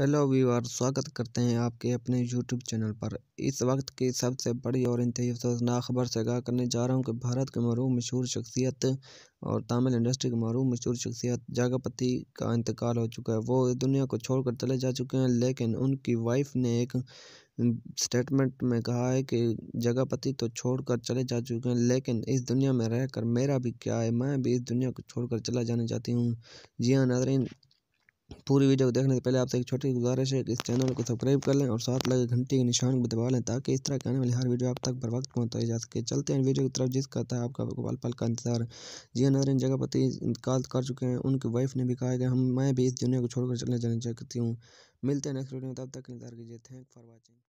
hello viewer स्वागत करते हैं आपके अपने यूट्यूब चैनल पर इस वक्त की सबसे बड़ी और इंतही अफसोसनाक खबर से आगाह करने जा रहा हूं कि भारत के मरूम मशहूर शख्सियत और तमिल इंडस्ट्री के मरूम मशहूर शख्सियत जागापति का इंतकाल हो चुका है वो दुनिया को छोड़कर चले जा चुके हैं लेकिन उनकी वाइफ ने एक स्टेटमेंट में कहा है कि जगहपति तो छोड़कर चले जा चुके हैं लेकिन इस दुनिया में रहकर मेरा भी क्या है मैं भी इस दुनिया को छोड़कर चला जाना चाहती हूँ जी हाँ नाजरीन पूरी वीडियो को देखने से पहले आपसे एक छोटी गुजारिश है कि इस चैनल को सब्सक्राइब कर लें और साथ लगे घंटी के निशान को दबा लें ताकि इस तरह के आने वाली हर वीडियो आप तक बर वक्त पहुँचाई जा सके चलते हैं वीडियो की तरफ जिसका था आपका पल पल का इंतजार जी नाजरन जगहपति इंतकाल कर चुके हैं उनकी वाइफ ने भी कहा कि हम मैं भी इस दुनिया को छोड़कर चलने जाना चाहती हूँ मिलते हैं नेक्स्ट वीडियो में तब तक इंतजार कीजिए थैंक फॉर वॉचिंग